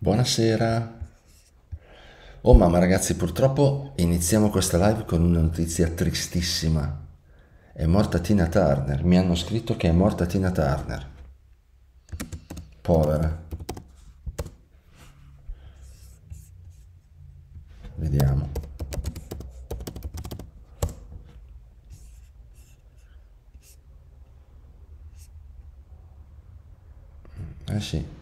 Buonasera. Oh mamma ragazzi, purtroppo iniziamo questa live con una notizia tristissima. È morta Tina Turner, mi hanno scritto che è morta Tina Turner. Povera. Vediamo. Eh sì.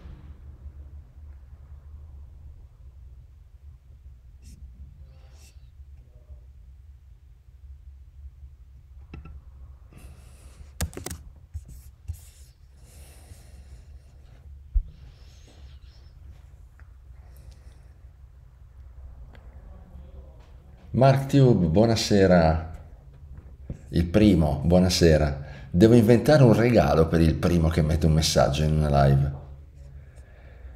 Mark Tube, buonasera. Il primo, buonasera. Devo inventare un regalo per il primo che mette un messaggio in una live.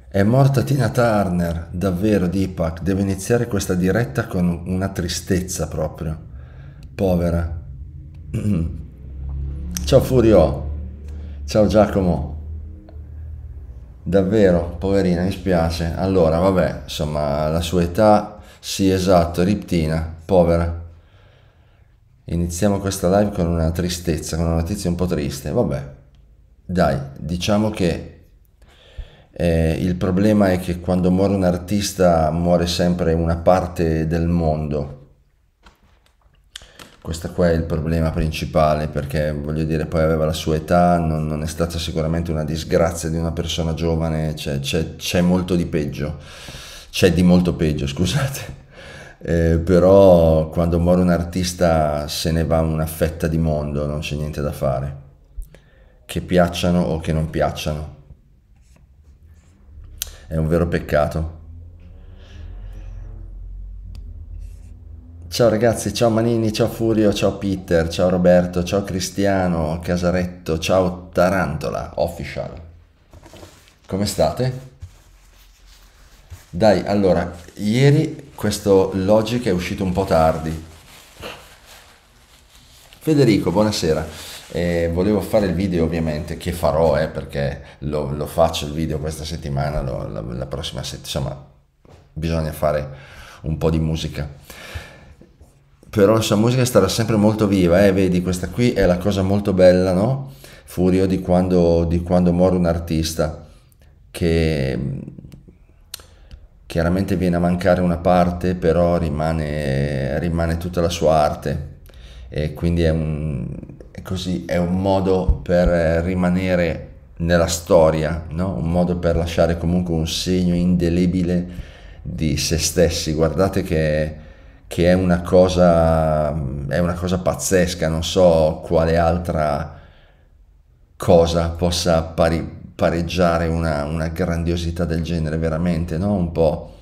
È morta Tina Turner, davvero Deepak, devo iniziare questa diretta con una tristezza proprio. Povera. Ciao Furio. Ciao Giacomo. Davvero, poverina, mi spiace. Allora, vabbè, insomma, la sua età sì, esatto, Riptina, povera. Iniziamo questa live con una tristezza, con una notizia un po' triste. Vabbè, dai, diciamo che eh, il problema è che quando muore un artista muore sempre una parte del mondo. Questo qua è il problema principale perché voglio dire poi aveva la sua età, non, non è stata sicuramente una disgrazia di una persona giovane, cioè, c'è, molto di peggio c'è di molto peggio, scusate. Eh, però quando muore un artista se ne va una fetta di mondo, non c'è niente da fare, che piacciano o che non piacciano. È un vero peccato. Ciao ragazzi, ciao Manini, ciao Furio, ciao Peter, ciao Roberto, ciao Cristiano, Casaretto, ciao Tarantola, official. Come state? Dai, allora, ieri questo Logic è uscito un po' tardi. Federico, buonasera. Eh, volevo fare il video ovviamente, che farò eh, perché lo, lo, faccio il video questa settimana, lo, la, la, prossima settimana, insomma bisogna fare un po' di musica. Però la sua musica starà sempre molto viva, eh, vedi questa qui è la cosa molto bella, no? Furio di quando, di quando muore un artista che chiaramente viene a mancare una parte, però rimane, rimane tutta la sua arte e quindi è un, è così, è un modo per eh, rimanere nella storia, no? un modo per lasciare comunque un segno indelebile di se stessi. Guardate che, che è, una cosa, è una cosa pazzesca, non so quale altra cosa possa pari, pareggiare una, una grandiosità del genere, veramente, no? Un po',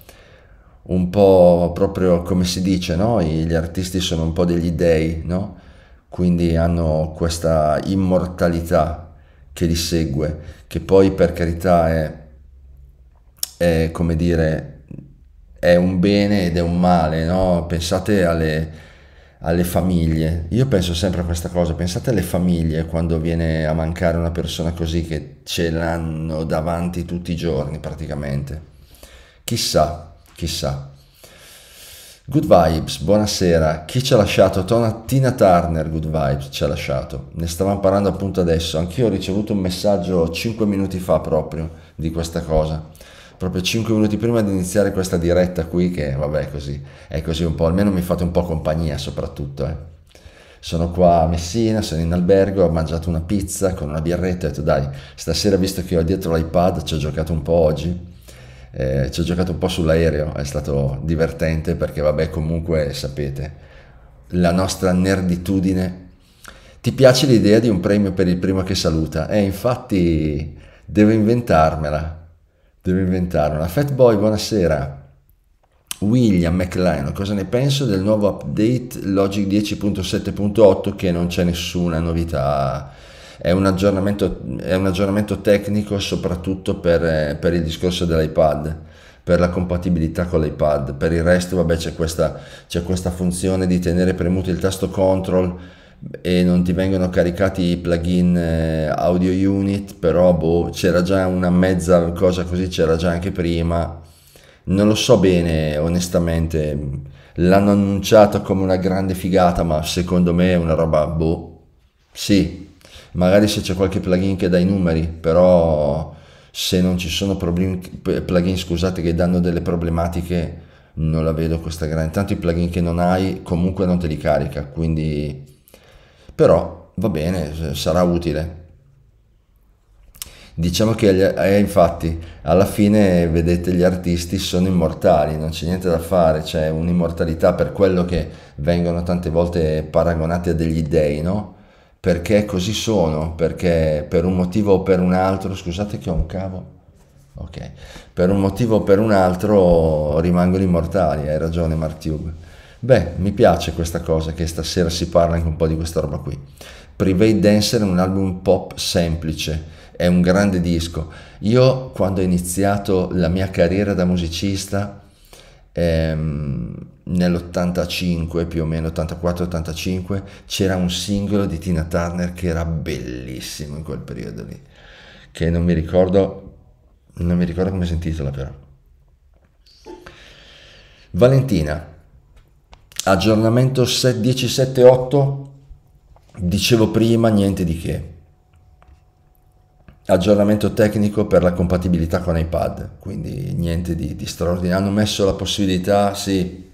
un po' proprio come si dice, no? Gli artisti sono un po' degli dei, no? Quindi hanno questa immortalità che li segue, che poi per carità è, è come dire, è un bene ed è un male, no? Pensate alle alle famiglie. Io penso sempre a questa cosa, pensate alle famiglie quando viene a mancare una persona così che ce l'hanno davanti tutti i giorni praticamente. Chissà, chissà. Good Vibes, buonasera. Chi ci ha lasciato? Tona, Tina Turner, Good Vibes, ci ha lasciato. Ne stavamo parlando appunto adesso. Anch'io ho ricevuto un messaggio 5 minuti fa proprio di questa cosa proprio 5 minuti prima di iniziare questa diretta qui, che vabbè così, è così un po', almeno mi fate un po' compagnia soprattutto. Eh. Sono qua a Messina, sono in albergo, ho mangiato una pizza con una birretta, ho detto dai, stasera visto che ho dietro l'iPad, ci ho giocato un po' oggi, eh, ci ho giocato un po' sull'aereo, è stato divertente perché vabbè comunque sapete, la nostra nerditudine. Ti piace l'idea di un premio per il primo che saluta? Eh infatti devo inventarmela Devo inventare una. Fatboy, buonasera. William McLean, cosa ne penso del nuovo update Logic 10.7.8 che non c'è nessuna novità? È un aggiornamento, è un aggiornamento tecnico soprattutto per, per il discorso dell'iPad, per la compatibilità con l'iPad. Per il resto, vabbè, c'è questa, questa funzione di tenere premuto il tasto control e non ti vengono caricati i plugin eh, audio unit però boh, c'era già una mezza cosa così c'era già anche prima non lo so bene onestamente l'hanno annunciato come una grande figata ma secondo me è una roba boh sì magari se c'è qualche plugin che dà i numeri però se non ci sono problem- plugin scusate che danno delle problematiche non la vedo questa grande tanto i plugin che non hai comunque non te li carica quindi però va bene, sarà utile. Diciamo che eh, infatti alla fine vedete gli artisti sono immortali, non c'è niente da fare, c'è un'immortalità per quello che vengono tante volte paragonati a degli dei, no? Perché così sono, perché per un motivo o per un altro, scusate che ho un cavo, ok, per un motivo o per un altro rimangono immortali, hai ragione Martiube. Beh, mi piace questa cosa che stasera si parla anche un po' di questa roba qui. Private Dancer è un album pop semplice, è un grande disco. Io quando ho iniziato la mia carriera da musicista, ehm, nell'85 più o meno, 84-85, c'era un singolo di Tina Turner che era bellissimo in quel periodo lì, che non mi ricordo, non mi ricordo come si intitola però. Valentina, aggiornamento 10.7.8 dicevo prima niente di che aggiornamento tecnico per la compatibilità con iPad quindi niente di, di straordinario hanno messo la possibilità sì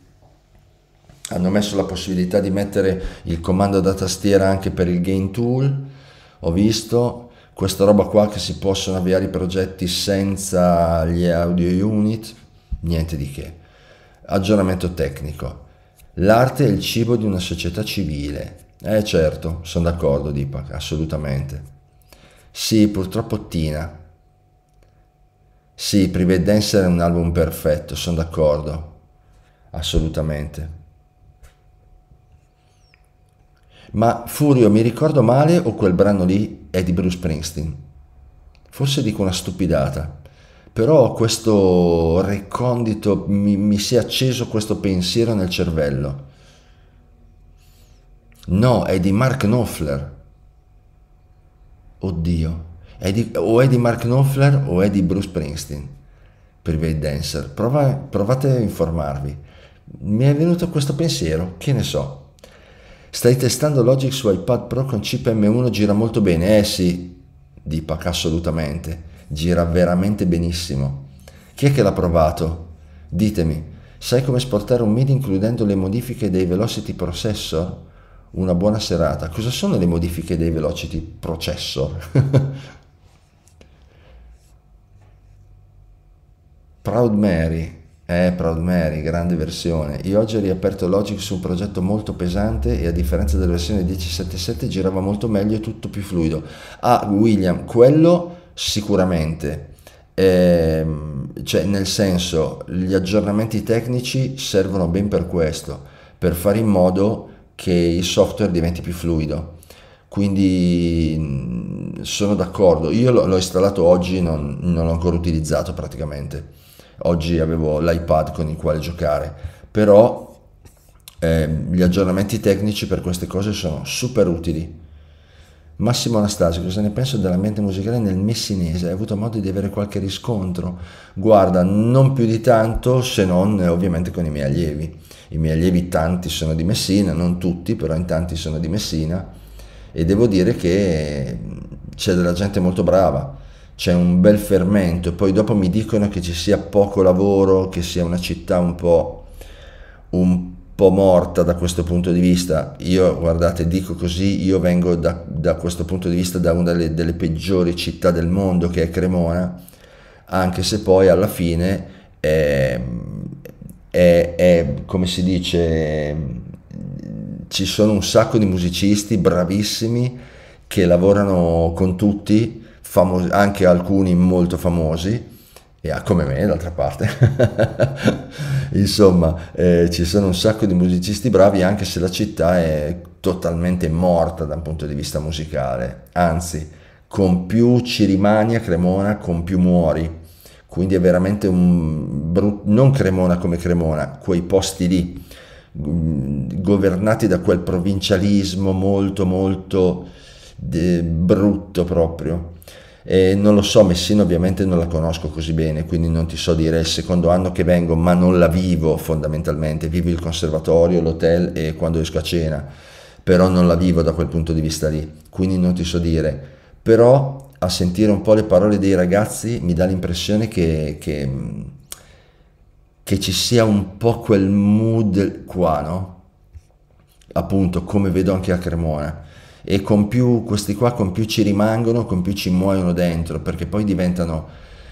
hanno messo la possibilità di mettere il comando da tastiera anche per il game tool ho visto questa roba qua che si possono avviare i progetti senza gli audio unit niente di che aggiornamento tecnico L'arte è il cibo di una società civile. Eh certo, sono d'accordo Dipak, assolutamente. Sì, purtroppo Tina. Sì, Privedence è un album perfetto, sono d'accordo. Assolutamente. Ma Furio, mi ricordo male o quel brano lì è di Bruce Springsteen? Forse dico una stupidata però questo recondito mi, mi si è acceso questo pensiero nel cervello. No, è di Mark Knopfler. Oddio, è di, o è di Mark Knopfler o è di Bruce Springsteen per i dancer. Prova, provate a informarvi. Mi è venuto questo pensiero, che ne so. Stai testando Logic su iPad Pro con chip M1 gira molto bene. Eh sì, Dipak assolutamente gira veramente benissimo. Chi è che l'ha provato? Ditemi, sai come esportare un MIDI includendo le modifiche dei velocity processor? Una buona serata. Cosa sono le modifiche dei velocity processor? Proud Mary, eh, Proud Mary, grande versione. Io oggi ho riaperto Logic su un progetto molto pesante e a differenza della versione 177 girava molto meglio e tutto più fluido. Ah, William, quello sicuramente. Eh, cioè, nel senso, gli aggiornamenti tecnici servono ben per questo, per fare in modo che il software diventi più fluido. Quindi mm, sono d'accordo. Io l'ho, l'ho installato oggi, non, non l'ho ancora utilizzato praticamente. Oggi avevo l'iPad con il quale giocare, però eh, gli aggiornamenti tecnici per queste cose sono super utili Massimo Anastasio, cosa ne penso dell'ambiente musicale nel messinese? Hai avuto modo di avere qualche riscontro? Guarda, non più di tanto, se non eh, ovviamente con i miei allievi. I miei allievi tanti sono di Messina, non tutti, però in tanti sono di Messina e devo dire che mm, c'è della gente molto brava, c'è un bel fermento, poi dopo mi dicono che ci sia poco lavoro, che sia una città un po', un po' morta da questo punto di vista. Io, guardate, dico così, io vengo da, da questo punto di vista da una delle, delle, peggiori città del mondo che è Cremona, anche se poi alla fine è, è, è come si dice, ci sono un sacco di musicisti bravissimi che lavorano con tutti, anche alcuni molto famosi e ha ah, come me d'altra parte. Insomma, eh, ci sono un sacco di musicisti bravi anche se la città è totalmente morta da un punto di vista musicale. Anzi, con più ci rimani a Cremona, con più muori. Quindi è veramente un brutto, non Cremona come Cremona, quei posti lì mm, governati da quel provincialismo molto molto brutto proprio eh, non lo so, Messina ovviamente non la conosco così bene, quindi non ti so dire, è il secondo anno che vengo, ma non la vivo fondamentalmente, vivo il conservatorio, l'hotel e quando esco a cena, però non la vivo da quel punto di vista lì, quindi non ti so dire, però a sentire un po' le parole dei ragazzi mi dà l'impressione che, che, che ci sia un po' quel mood qua, no? Appunto, come vedo anche a Cremona e con più questi qua con più ci rimangono, con più ci muoiono dentro, perché poi diventano,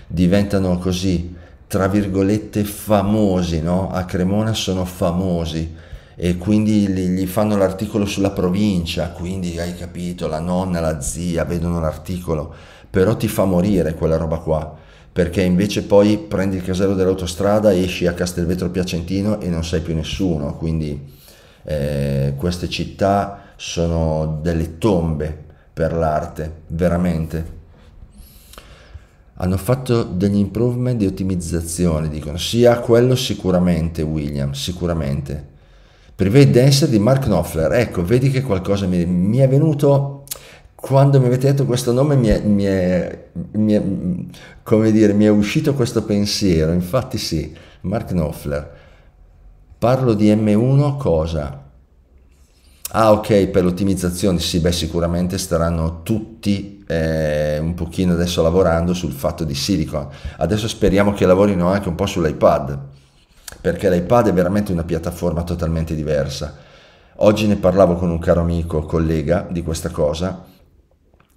diventano così, tra virgolette, famosi, no? A Cremona sono famosi e quindi gli fanno l'articolo sulla provincia, quindi hai capito, la nonna, la zia vedono l'articolo, però ti fa morire quella roba qua, perché invece poi prendi il casello dell'autostrada, esci a Castelvetro Piacentino e non sai più nessuno, quindi eh, queste città sono delle tombe per l'arte, veramente. Hanno fatto degli improvement di ottimizzazione, dicono. Sì, a quello sicuramente, William, sicuramente. Privé Dancer di Mark Knopfler. Ecco, vedi che qualcosa mi, mi è venuto... Quando mi avete detto questo nome mi è, mi è, mi è come dire, mi è uscito questo pensiero. Infatti sì, Mark Knopfler. Parlo di M1 cosa? Ah ok, per l'ottimizzazione sì, beh sicuramente staranno tutti eh, un pochino adesso lavorando sul fatto di Silicon. Adesso speriamo che lavorino anche un po' sull'iPad, perché l'iPad è veramente una piattaforma totalmente diversa. Oggi ne parlavo con un caro amico, collega, di questa cosa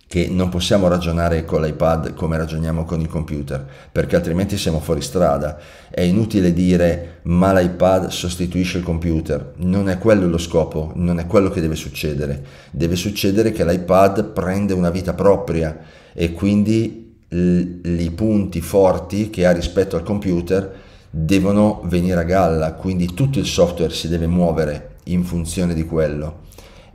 che non possiamo ragionare con l'iPad come ragioniamo con il computer, perché altrimenti siamo fuori strada. È inutile dire ma l'iPad sostituisce il computer, non è quello lo scopo, non è quello che deve succedere. Deve succedere che l'iPad prende una vita propria e quindi i punti forti che ha rispetto al computer devono venire a galla, quindi tutto il software si deve muovere in funzione di quello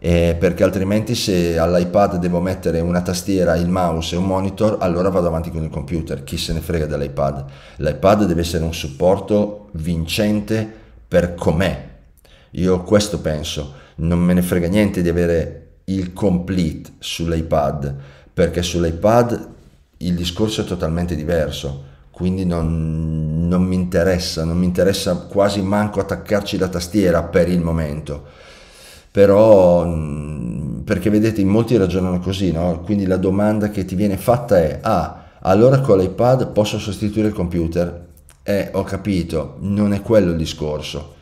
eh, perché altrimenti se all'iPad devo mettere una tastiera, il mouse e un monitor, allora vado avanti con il computer, chi se ne frega dell'iPad. L'iPad deve essere un supporto vincente per com'è. Io questo penso, non me ne frega niente di avere il complete sull'iPad, perché sull'iPad il discorso è totalmente diverso quindi non, non, mi interessa, non mi interessa quasi manco attaccarci la tastiera per il momento però mm, perché vedete in molti ragionano così, no? quindi la domanda che ti viene fatta è ah, allora con l'iPad posso sostituire il computer? Eh, ho capito, non è quello il discorso,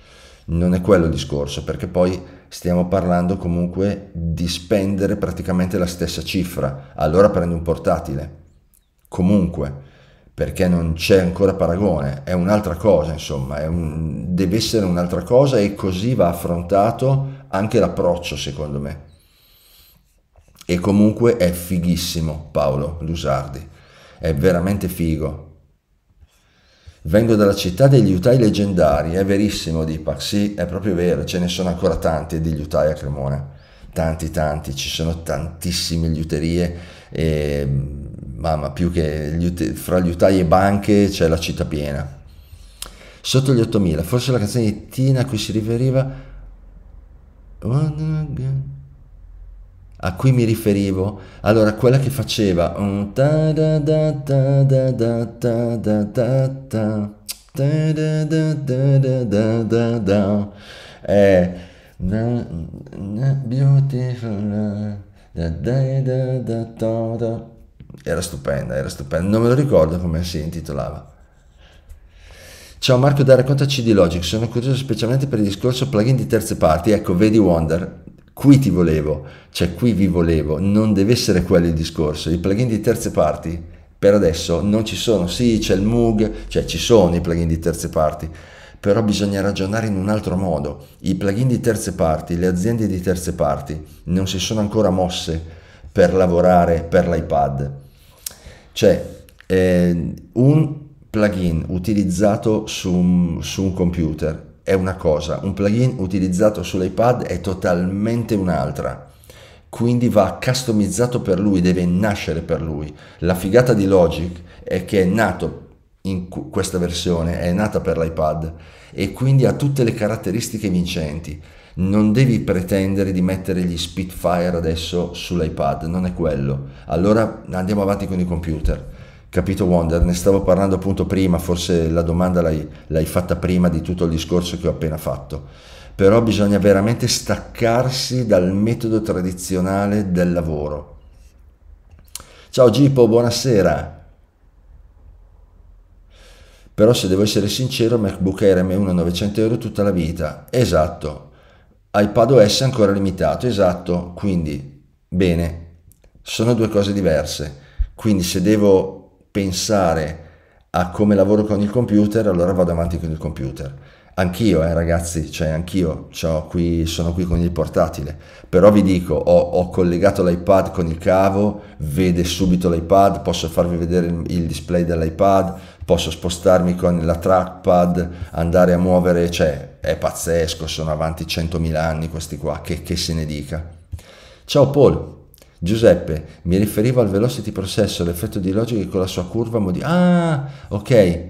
non è quello il discorso, perché poi stiamo parlando comunque di spendere praticamente la stessa cifra, allora prendo un portatile, comunque perché non c'è ancora paragone, è un'altra cosa, insomma, un, deve essere un'altra cosa e così va affrontato anche l'approccio secondo me. E comunque è fighissimo Paolo Lusardi, è veramente figo. Vengo dalla città degli utai leggendari, è verissimo Dipak, sì, è proprio vero, ce ne sono ancora tanti degli utai a Cremona, tanti tanti, ci sono tantissime liuterie e mamma più che gli ut- fra gli utai e banche c'è la città piena. Sotto gli 8000, forse la canzone di Tina a cui si riferiva a cui mi riferivo, allora quella che faceva è beautiful era stupenda, era stupenda, non me lo ricordo come si intitolava. Ciao Marco da raccontaci di Logic, sono curioso specialmente per il discorso plugin di terze parti, ecco vedi Wonder, qui ti volevo, cioè qui vi volevo, non deve essere quello il discorso, i plugin di terze parti per adesso non ci sono, sì c'è il Moog, cioè ci sono i plugin di terze parti, però bisogna ragionare in un altro modo, i plugin di terze parti, le aziende di terze parti non si sono ancora mosse per lavorare per l'iPad, cioè eh, un plugin utilizzato su, su un computer è una cosa, un plugin utilizzato sull'iPad è totalmente un'altra quindi va customizzato per lui, deve nascere per lui. La figata di Logic è che è nato in questa versione, è nata per l'iPad e quindi ha tutte le caratteristiche vincenti. Non devi pretendere di mettere gli Spitfire adesso sull'iPad, non è quello. Allora andiamo avanti con i computer Capito Wonder? Ne stavo parlando appunto prima, forse la domanda l'hai fatta prima di tutto il discorso che ho appena fatto, però bisogna veramente staccarsi dal metodo tradizionale del lavoro. Ciao Gipo, buonasera. Però se devo essere sincero, MacBook Air M1 900 euro tutta la vita. Esatto. iPad iPadOS ancora limitato, esatto. Quindi, bene, sono due cose diverse. Quindi se devo pensare a come lavoro con il computer, allora vado avanti con il computer. Anch'io, eh, ragazzi, cioè anch'io qui, sono qui con il portatile, però vi dico, ho, ho collegato l'iPad con il cavo, vede subito l'iPad, posso farvi vedere il, il display dell'iPad, posso spostarmi con la trackpad, andare a muovere, cioè è pazzesco, sono avanti 100.000 anni questi qua, che, che se ne dica. Ciao Paul! Giuseppe, mi riferivo al velocity processo, l'effetto di logica con la sua curva modi... Ah, ok,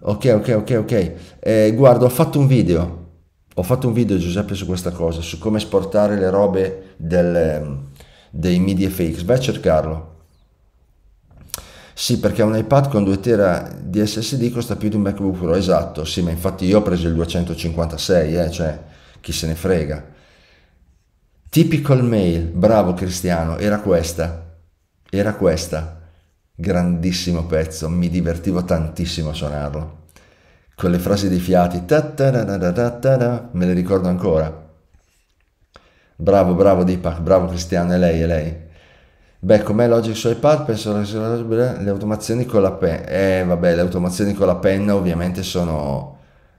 ok, ok, ok, ok. Eh, guarda, ho fatto un video, ho fatto un video Giuseppe su questa cosa, su come esportare le robe del, ehm, dei media fx, vai a cercarlo. Sì, perché un iPad con 2 tera di SSD costa più di un MacBook Pro, esatto, sì, ma infatti io ho preso il 256, eh, cioè chi se ne frega. Typical mail, bravo Cristiano, era questa, era questa. Grandissimo pezzo, mi divertivo tantissimo a suonarlo. Con le frasi dei fiati, me le ricordo ancora. Bravo, bravo Deepak, bravo Cristiano, è lei, è lei. Beh, com'è Logic su iPad, penso che le automazioni con la penna... Eh, vabbè, le automazioni con la penna ovviamente sono,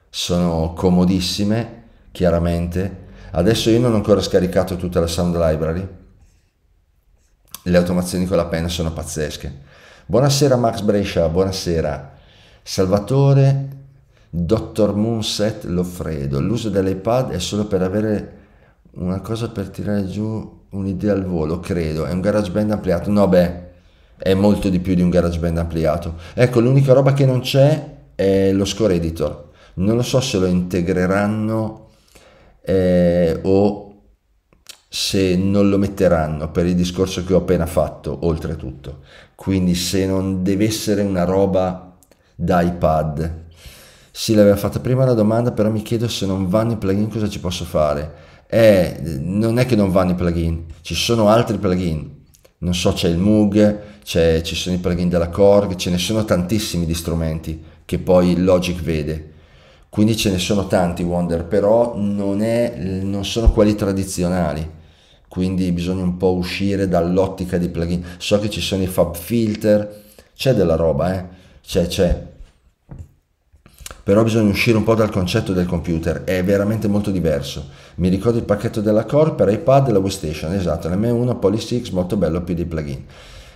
sono comodissime, chiaramente, Adesso io non ho ancora scaricato tutta la sound library. Le automazioni con la penna sono pazzesche. Buonasera Max Brescia, buonasera. Salvatore Dr. Moonset Loffredo. L'uso dell'iPad è solo per avere una cosa per tirare giù un'idea al volo, credo. È un garage band ampliato. No, beh, è molto di più di un garage band ampliato. Ecco, l'unica roba che non c'è è lo score editor. Non lo so se lo integreranno eh, o se non lo metteranno per il discorso che ho appena fatto, oltretutto. Quindi se non deve essere una roba da iPad. Sì, l'aveva fatta prima la domanda, però mi chiedo se non vanno i plugin cosa ci posso fare. Eh, non è che non vanno i plugin, ci sono altri plugin. Non so, c'è il Moog, c'è, ci sono i plugin della Korg, ce ne sono tantissimi di strumenti che poi Logic vede quindi ce ne sono tanti Wonder, però non, è, non sono quelli tradizionali, quindi bisogna un po' uscire dall'ottica di plugin. So che ci sono i Fab Filter, c'è della roba, eh? c'è, c'è, però bisogna uscire un po' dal concetto del computer, è veramente molto diverso. Mi ricordo il pacchetto della Core per iPad e la Waystation, esatto, l'M1 Poly6, molto bello più dei plugin.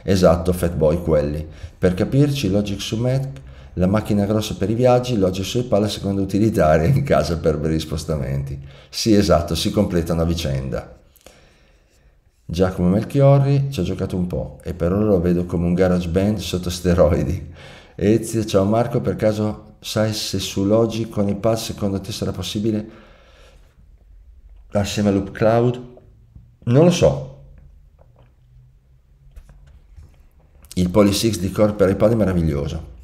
Esatto, Fatboy quelli. Per capirci, Logic su Mac, la macchina grossa per i viaggi, l'oggi sui palla secondo utilitaria in casa per brevi spostamenti. Sì, esatto, si completano a vicenda. Giacomo Melchiorri ci ha giocato un po' e per ora lo vedo come un garage band sotto steroidi. Ezio, ciao Marco, per caso sai se su sull'oggi con i pass secondo te sarà possibile assieme a Loop Cloud? Non lo so, il Poly 6 di Core per iPad è meraviglioso.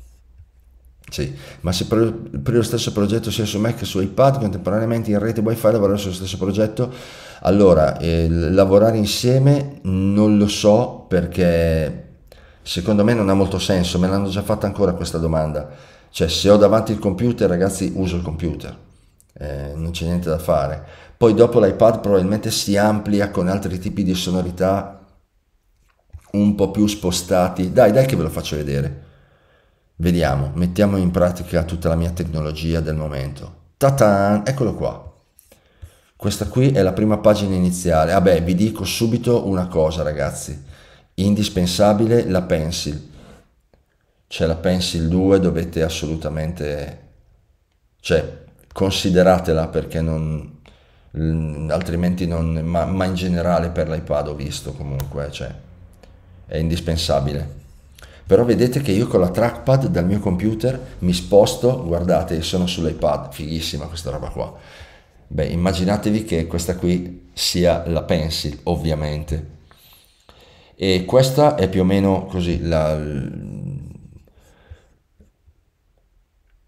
Sì, ma se per, per, lo stesso progetto sia su Mac che su iPad, contemporaneamente in rete WiFi lavorare sullo stesso progetto, allora eh, lavorare insieme non lo so perché secondo me non ha molto senso, me l'hanno già fatta ancora questa domanda. Cioè se ho davanti il computer, ragazzi, uso il computer, eh, non c'è niente da fare. Poi dopo l'iPad probabilmente si amplia con altri tipi di sonorità un po' più spostati. Dai, dai che ve lo faccio vedere Vediamo, mettiamo in pratica tutta la mia tecnologia del momento. Ta-tan, eccolo qua. Questa qui è la prima pagina iniziale. Vabbè, ah vi dico subito una cosa, ragazzi. Indispensabile la pencil. C'è la pencil 2, dovete assolutamente cioè consideratela perché non mm, altrimenti non ma, ma in generale per l'iPad ho visto comunque, cioè è indispensabile però vedete che io con la trackpad dal mio computer mi sposto, guardate, sono sull'iPad, fighissima questa roba qua. Beh, immaginatevi che questa qui sia la pencil, ovviamente. E questa è più o meno così la...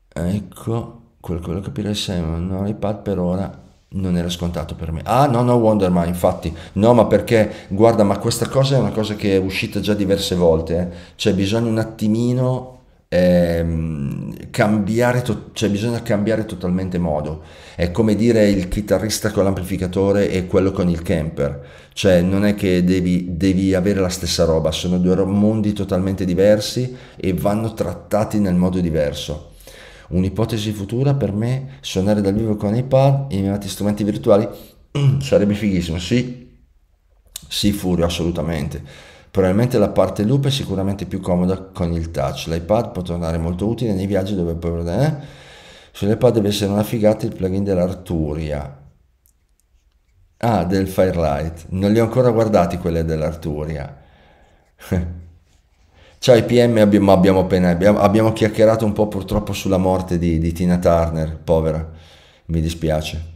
Ecco, quello che capire se non ho l'iPad per ora non era scontato per me. Ah no, no, Wonder Man, infatti, no, ma perché, guarda, ma questa cosa è una cosa che è uscita già diverse volte, eh. cioè bisogna un attimino Ehm, cambiare, to- cioè bisogna cambiare totalmente modo. È come dire il chitarrista con l'amplificatore e quello con il camper, cioè non è che devi, devi avere la stessa roba, sono due mondi totalmente diversi e vanno trattati nel modo diverso. Un'ipotesi futura per me, suonare dal vivo con iPad e i strumenti virtuali sarebbe fighissimo, sì, sì Furio, assolutamente. Probabilmente la parte loop è sicuramente più comoda con il touch, l'iPad può tornare molto utile nei viaggi dove poi... Eh? Sull'iPad deve essere una figata il plugin dell'Arturia. Ah, del Firelight. Non li ho ancora guardati quelle dell'Arturia. Ciao IPM, abbiamo, abbiamo appena abbiamo, abbiamo, chiacchierato un po' purtroppo sulla morte di, di Tina Turner, povera, mi dispiace.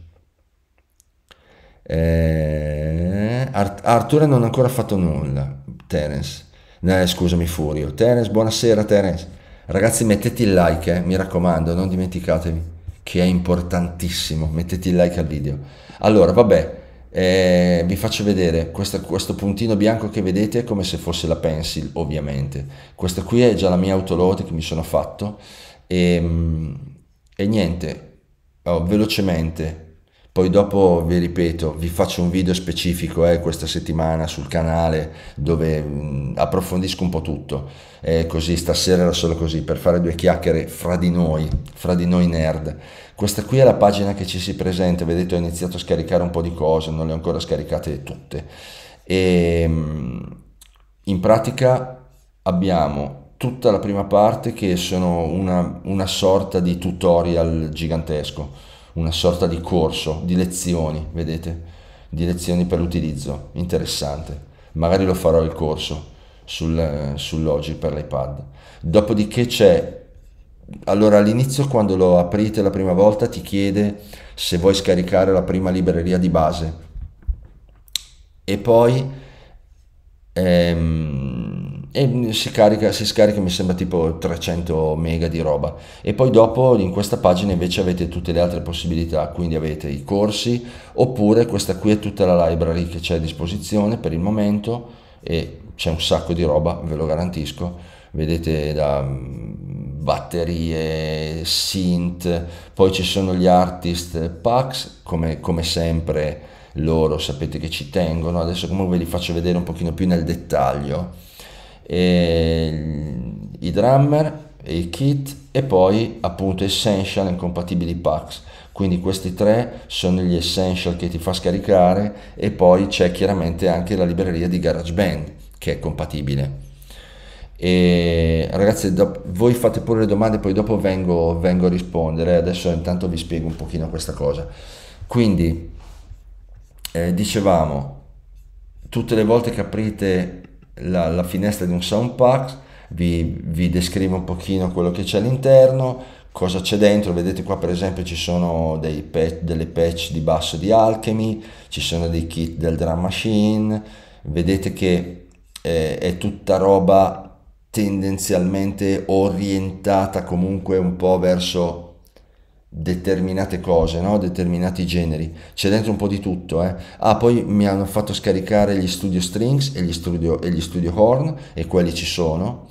Eh, Art- Arturo non ha ancora fatto nulla, Terence. Eh, scusami Furio. Terence, buonasera Terence. Ragazzi mettete il like, eh, mi raccomando, non dimenticatevi che è importantissimo, mettete il like al video. Allora, vabbè, eh, vi faccio vedere questo, questo puntino bianco che vedete è come se fosse la pencil ovviamente questa qui è già la mia autoload che mi sono fatto e, ehm, e niente oh, velocemente poi dopo vi ripeto, vi faccio un video specifico eh, questa settimana sul canale dove mh, mm, approfondisco un po' tutto. Eh, così stasera era solo così per fare due chiacchiere fra di noi, fra di noi nerd. Questa qui è la pagina che ci si presenta, vedete ho iniziato a scaricare un po' di cose, non le ho ancora scaricate tutte. E, ehm, mh, in pratica abbiamo tutta la prima parte che sono una, una sorta di tutorial gigantesco una sorta di corso, di lezioni, vedete? Di lezioni per l'utilizzo, interessante. Magari lo farò il corso sul, sull'oggi per l'iPad. Dopodiché c'è allora all'inizio quando lo aprite la prima volta ti chiede se vuoi scaricare la prima libreria di base e poi ehm, e si, carica, si scarica mi sembra tipo 300 mega di roba e poi dopo in questa pagina invece avete tutte le altre possibilità quindi avete i corsi oppure questa qui è tutta la library che c'è a disposizione per il momento e c'è un sacco di roba ve lo garantisco vedete da mm, batterie synth poi ci sono gli artist packs come, come sempre loro sapete che ci tengono adesso comunque ve li faccio vedere un pochino più nel dettaglio i drummer, e il kit e poi appunto essential e compatibili packs quindi questi tre sono gli essential che ti fa scaricare e poi c'è chiaramente anche la libreria di GarageBand che è compatibile e ragazzi do- voi fate pure le domande poi dopo vengo, vengo a rispondere adesso intanto vi spiego un pochino questa cosa quindi eh, dicevamo tutte le volte che aprite la, la finestra di un sound pack, vi, vi descrivo un pochino quello che c'è all'interno, cosa c'è dentro. Vedete qua per esempio ci sono patch, delle patch di basso di Alchemy, ci sono dei kit del Drum Machine, vedete che eh, è tutta roba tendenzialmente orientata comunque un po' verso determinate cose, no? determinati generi. C'è dentro un po' di tutto. Eh? Ah, poi mi hanno fatto scaricare gli studio strings e gli studio, e gli studio horn e quelli ci sono.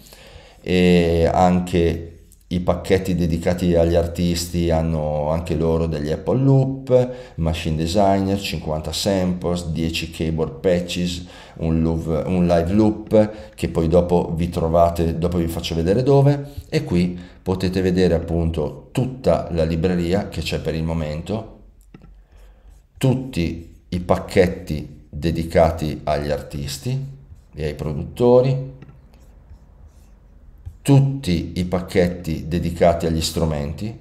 E anche i pacchetti dedicati agli artisti hanno anche loro degli Apple Loop, Machine Designer, 50 samples, 10 keyboard patches, un, loop, un live loop che poi dopo vi trovate, dopo vi faccio vedere dove e qui potete vedere appunto tutta la libreria che c'è per il momento, tutti i pacchetti dedicati agli artisti e ai produttori, tutti i pacchetti dedicati agli strumenti,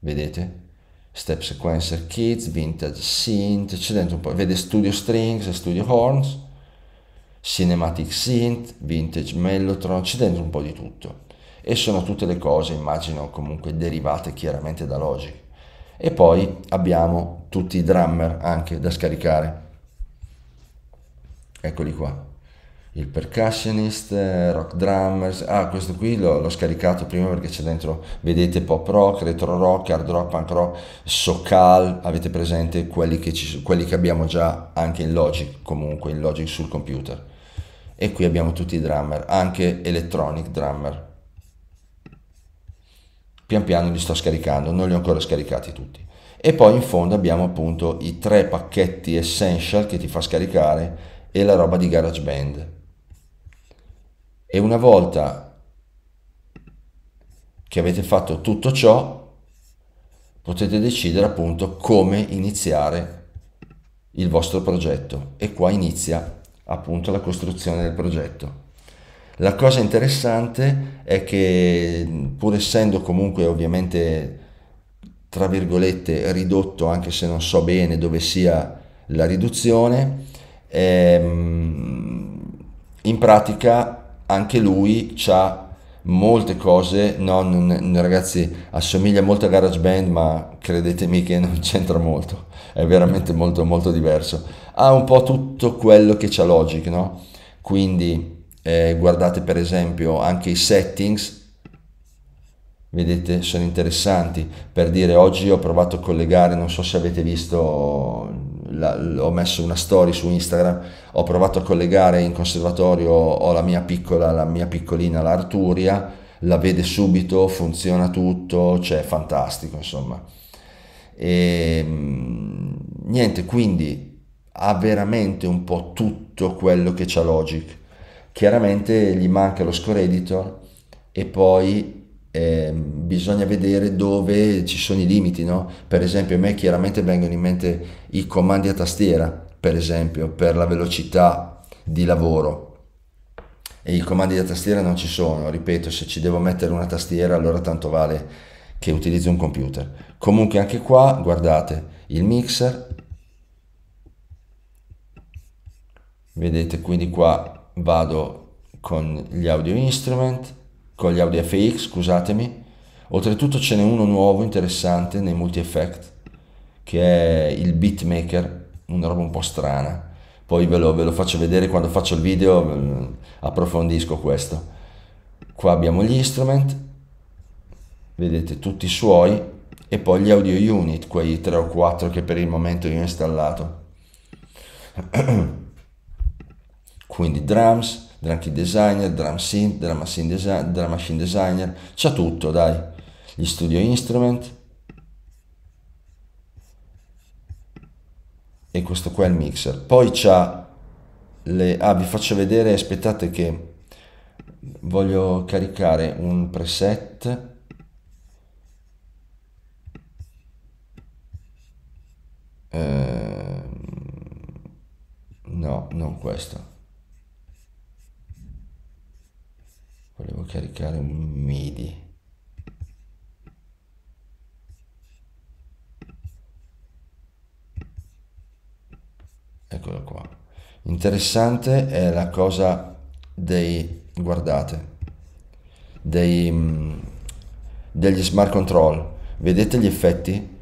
vedete? Step Sequencer Kids, Vintage Synth, c'è dentro un po', vede Studio Strings, Studio Horns, cinematic synth, vintage mellotron, c'è dentro un po' di tutto. E sono tutte le cose, immagino, comunque derivate chiaramente da Logic. E poi abbiamo tutti i drummer anche da scaricare. Eccoli qua il percussionist, eh, rock drummers. Ah, questo qui l'ho, scaricato prima perché c'è dentro, vedete, pop rock, retro rock, hard rock, punk rock, socal. Avete presente quelli che, ci, quelli che abbiamo già anche in Logic, comunque in Logic sul computer. E qui abbiamo tutti i drummer, anche electronic drummer. Pian piano li sto scaricando, non li ho ancora scaricati tutti. E poi in fondo abbiamo appunto i tre pacchetti essential che ti fa scaricare e la roba di GarageBand e una volta che avete fatto tutto ciò, potete decidere appunto come iniziare il vostro progetto. E qua inizia appunto la costruzione del progetto. La cosa interessante è che pur essendo comunque ovviamente tra virgolette ridotto, anche se non so bene dove sia la riduzione, ehm, in pratica anche lui ha molte cose, no, non, ragazzi assomiglia molto a GarageBand ma credetemi che non c'entra molto, è veramente molto molto diverso, ha un po' tutto quello che c'ha Logic, no? quindi eh, guardate per esempio anche i settings, vedete sono interessanti, per dire oggi ho provato a collegare, non so se avete visto la, ho messo una story su Instagram, ho provato a collegare in conservatorio, ho la mia piccola, la mia piccolina, l'Arturia, la vede subito, funziona tutto, cioè fantastico insomma. E, ehm, niente, quindi ha veramente un po' tutto quello che c'ha Logic. Chiaramente gli manca lo score editor e poi eh, bisogna vedere dove ci sono i limiti, no? Per esempio a me chiaramente vengono in mente i comandi a tastiera, per esempio, per la velocità di lavoro. E i comandi da tastiera non ci sono, ripeto, se ci devo mettere una tastiera allora tanto vale che utilizzo un computer. Comunque anche qua, guardate, il mixer, vedete quindi qua vado con gli audio instrument, con gli Audi FX, scusatemi. Oltretutto ce n'è uno nuovo interessante nei multi effect che è il beatmaker, una roba un po' strana. Poi ve lo, ve lo faccio vedere quando faccio il video, mm, approfondisco questo. Qua abbiamo gli instrument, vedete tutti i suoi e poi gli audio unit, quei 3 o 4 che per il momento io ho installato. Quindi drums, graphic designer, drum synth, drum machine, design, drum machine designer, c'ha tutto dai, gli studio instrument e questo qua è il mixer, poi c'ha le... ah vi faccio vedere, aspettate che voglio caricare un preset ehm, no, non questo volevo caricare un midi eccolo qua interessante è la cosa dei guardate dei, mm, degli smart control vedete gli effetti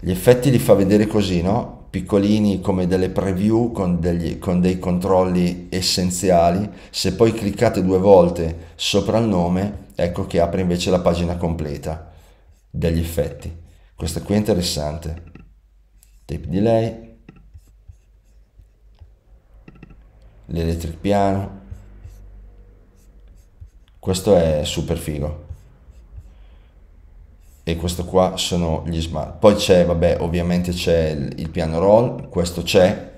gli effetti li fa vedere così no piccolini come delle preview con, degli, con dei controlli essenziali. Se poi cliccate due volte sopra il nome, ecco che apre invece la pagina completa degli effetti. Questo qui è interessante. Tape delay. l'electric piano questo è super figo e questo qua sono gli smart. Poi c'è, vabbè, ovviamente c'è il, il piano roll, questo c'è,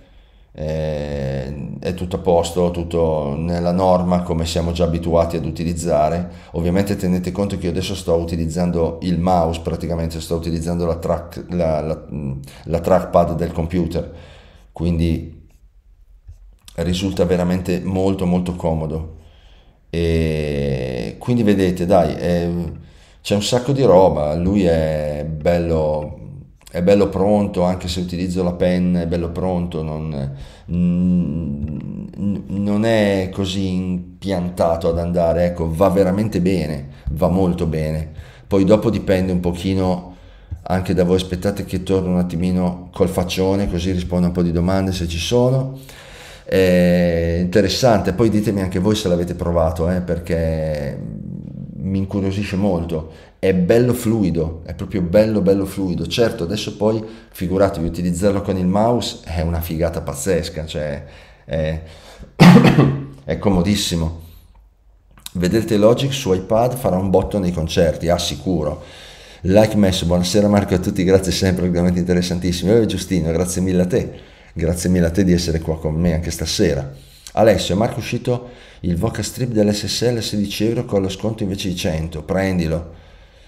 eh, è tutto a posto, tutto nella norma come siamo già abituati ad utilizzare. Ovviamente tenete conto che io adesso sto utilizzando il mouse, praticamente sto utilizzando la, track, la, la, mm, la trackpad del computer, quindi risulta veramente molto molto comodo. E quindi vedete, dai... Eh, c'è un sacco di roba, lui è bello, è bello pronto, anche se utilizzo la penna è bello pronto, non, mm, non è così impiantato ad andare, ecco, va veramente bene, va molto bene. Poi dopo dipende un pochino anche da voi aspettate che torno un attimino col faccione così rispondo a un po' di domande se ci sono è eh, interessante poi ditemi anche voi se l'avete provato eh, perché mi incuriosisce molto, è bello fluido, è proprio bello bello fluido. Certo, adesso poi figuratevi utilizzarlo con il mouse è una figata pazzesca, cioè è, è comodissimo. Vedrete Logic su iPad farà un botto nei concerti, assicuro. Ah, like Mesh, buonasera Marco a tutti, grazie sempre, argomenti interessantissimi. Eh, Giustino, grazie mille a te, grazie mille a te di essere qua con me anche stasera. Alessio, Marco è uscito il Voca Strip dell'SSL 16 euro con lo sconto invece di 100, prendilo.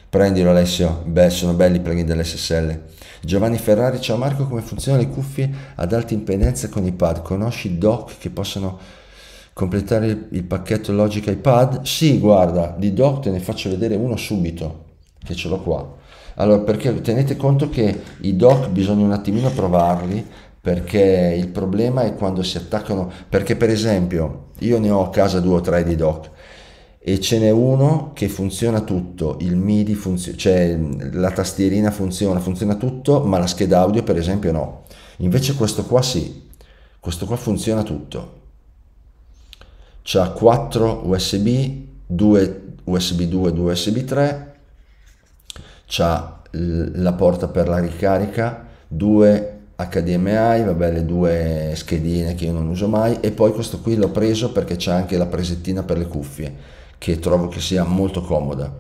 Prendilo Alessio, beh sono belli i plugin dell'SSL. Giovanni Ferrari, ciao Marco, come funzionano le cuffie ad alta impedenza con i pad? Conosci doc che possono completare il, il pacchetto Logic iPad? Sì, guarda, di doc te ne faccio vedere uno subito, che ce l'ho qua. Allora, perché tenete conto che i doc bisogna un attimino provarli perché il problema è quando si attaccano, perché per esempio io ne ho a casa due o tre di doc e ce n'è uno che funziona tutto, il MIDI funziona, cioè la tastierina funziona, funziona tutto, ma la scheda audio per esempio no. Invece questo qua sì, questo qua funziona tutto. C'ha 4 USB, 2 USB 2, 2 USB 3, c'ha la porta per la ricarica, due HDMI, vabbè le due schedine che io non uso mai e poi questo qui l'ho preso perché c'è anche la presettina per le cuffie che trovo che sia molto comoda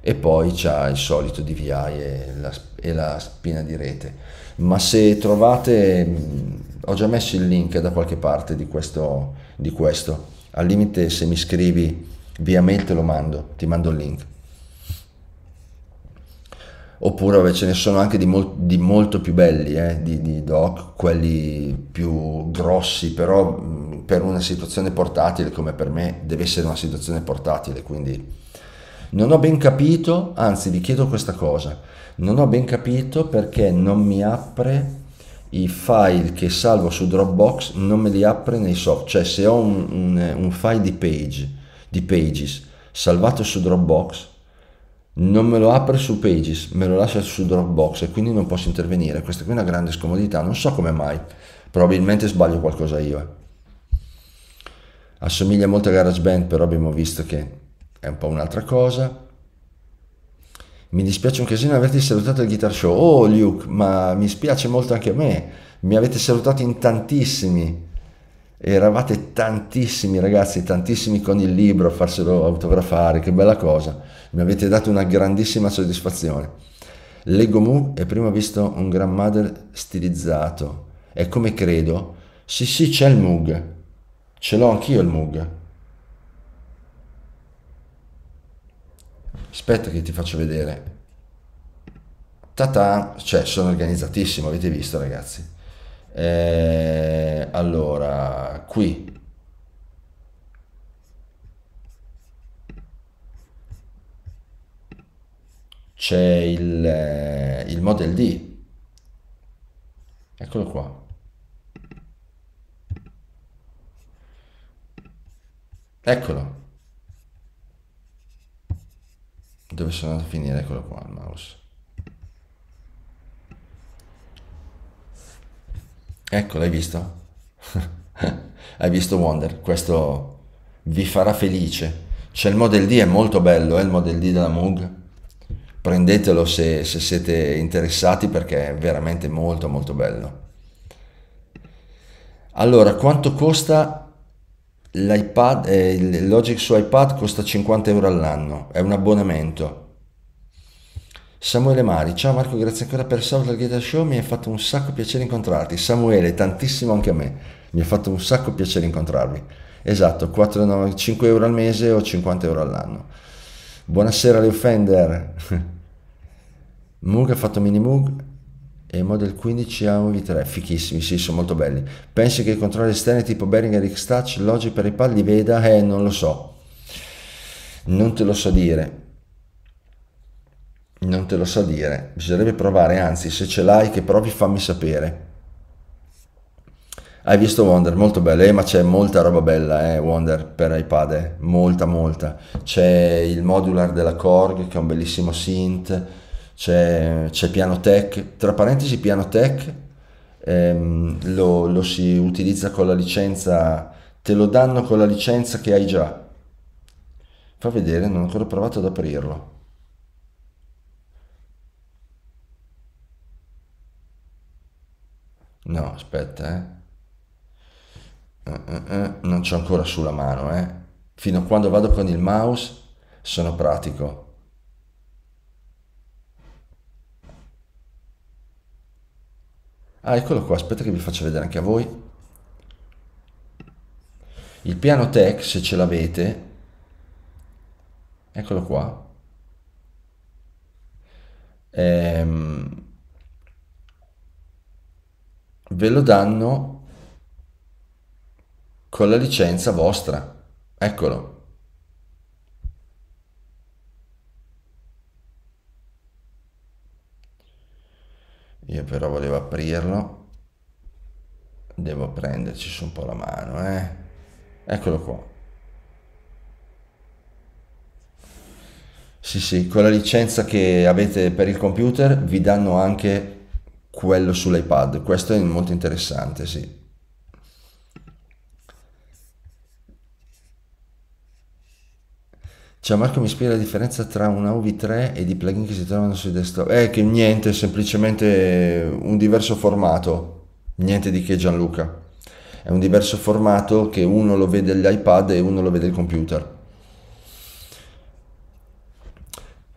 e poi c'ha il solito DVI e la, e la spina di rete ma se trovate mm, ho già messo il link da qualche parte di questo, di questo. al limite se mi scrivi via mail te lo mando ti mando il link oppure vabbè, ce ne sono anche di, mol- di molto più belli eh, di, di, dock, quelli più grossi, però mh, per una situazione portatile come per me deve essere una situazione portatile, quindi non ho ben capito, anzi vi chiedo questa cosa, non ho ben capito perché non mi apre i file che salvo su Dropbox, non me li apre nei soft, cioè se ho un, un, un file di page, di pages salvato su Dropbox, non me lo apre su Pages, me lo lascia su Dropbox e quindi non posso intervenire. Questa qui è una grande scomodità, non so come mai. Probabilmente sbaglio qualcosa io. Eh. Assomiglia molto a GarageBand, però abbiamo visto che è un po' un'altra cosa. Mi dispiace un casino averti salutato al Guitar Show. Oh Luke, ma mi spiace molto anche a me. Mi avete salutato in tantissimi eravate tantissimi ragazzi, tantissimi con il libro a farselo autografare, che bella cosa, mi avete dato una grandissima soddisfazione. Leggo Mu e prima ho visto un grandmother stilizzato e come credo, sì sì c'è il Mug, ce l'ho anch'io il Mug. Aspetta che ti faccio vedere. Tata, cioè sono organizzatissimo, avete visto ragazzi. Eh, allora, qui. C'è il, eh, il Model D. Eccolo qua. Eccolo. Dove sono andato a finire? Eccolo qua il mouse. Ecco, l'hai visto? Hai visto Wonder? Questo vi farà felice. C'è il Model D, è molto bello, è eh, il Model D della Moog. Prendetelo se, se siete interessati perché è veramente molto molto bello. Allora, quanto costa l'iPad? Eh, il Logic su iPad costa 50 euro all'anno, è un abbonamento. Samuele Mari, ciao Marco, grazie ancora per il al Guitar Show, mi ha fatto un sacco piacere incontrarti. Samuele, tantissimo anche a me mi ha fatto un sacco piacere incontrarvi. Esatto, 4, 9, 5 euro al mese o 50 euro all'anno. Buonasera Leo Fender. Moog ha fatto mini Moog e Model 15 AMV3, fichissimi, sì, sono molto belli. Pensi che i controlli esterni tipo Behringer X-Touch, Logi per i pad li veda? Eh, non lo so. Non te lo so dire. Non te lo so dire. Bisognerebbe provare, anzi, se ce l'hai che provi fammi sapere. Hai visto Wonder, molto bello, eh, ma c'è molta roba bella, eh, Wonder per iPad, eh. molta molta. C'è il modular della Korg che è un bellissimo synth, c'è, c'è Piano Tech, tra parentesi Piano Tech ehm, lo, lo, si utilizza con la licenza, te lo danno con la licenza che hai già. Fa vedere, non ho ancora provato ad aprirlo. No, aspetta, eh. Eh, eh, eh, non c'ho ancora sulla mano, eh. Fino a quando vado con il mouse sono pratico. Ah, eccolo qua, aspetta che vi faccio vedere anche a voi. Il piano tech, se ce l'avete, eccolo qua. Ehm, ve lo danno con la licenza vostra. Eccolo. Io però volevo aprirlo. Devo prenderci su un po' la mano, eh. Eccolo qua. Sì, sì, con la licenza che avete per il computer vi danno anche quello sull'iPad. Questo è molto interessante, sì. Ciao Marco, mi spiega la differenza tra un Audi 3 e i plugin che si trovano sui desktop? Eh, che niente, è semplicemente un diverso formato. Niente di che Gianluca. È un diverso formato che uno lo vede all'iPad e uno lo vede il computer.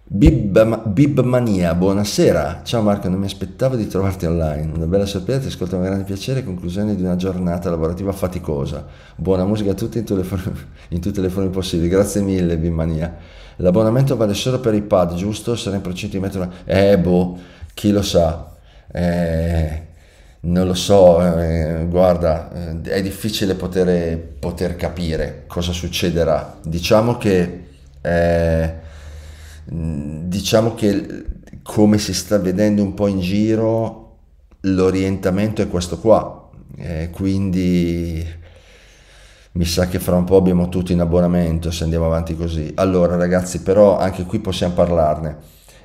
Bibmania, buonasera. Ciao Marco, non mi aspettavo di trovarti online. Una bella sorpresa, ti ascolto con grande piacere. Conclusione di una giornata lavorativa faticosa. Buona musica a tutti in, forme, in tutte le forme possibili. Grazie mille, Bibmania. L'abbonamento vale solo per i pad, giusto? Sarà in procinto di mettere una... Eh, boh, chi lo sa. Eh, non lo so, eh, guarda, eh, è difficile poter, poter, capire cosa succederà. Diciamo che... Eh, Mm, diciamo che come si sta vedendo un po' in giro l'orientamento è questo qua eh, quindi mi sa che fra un po' abbiamo tutti in abbonamento se andiamo avanti così allora ragazzi però anche qui possiamo parlarne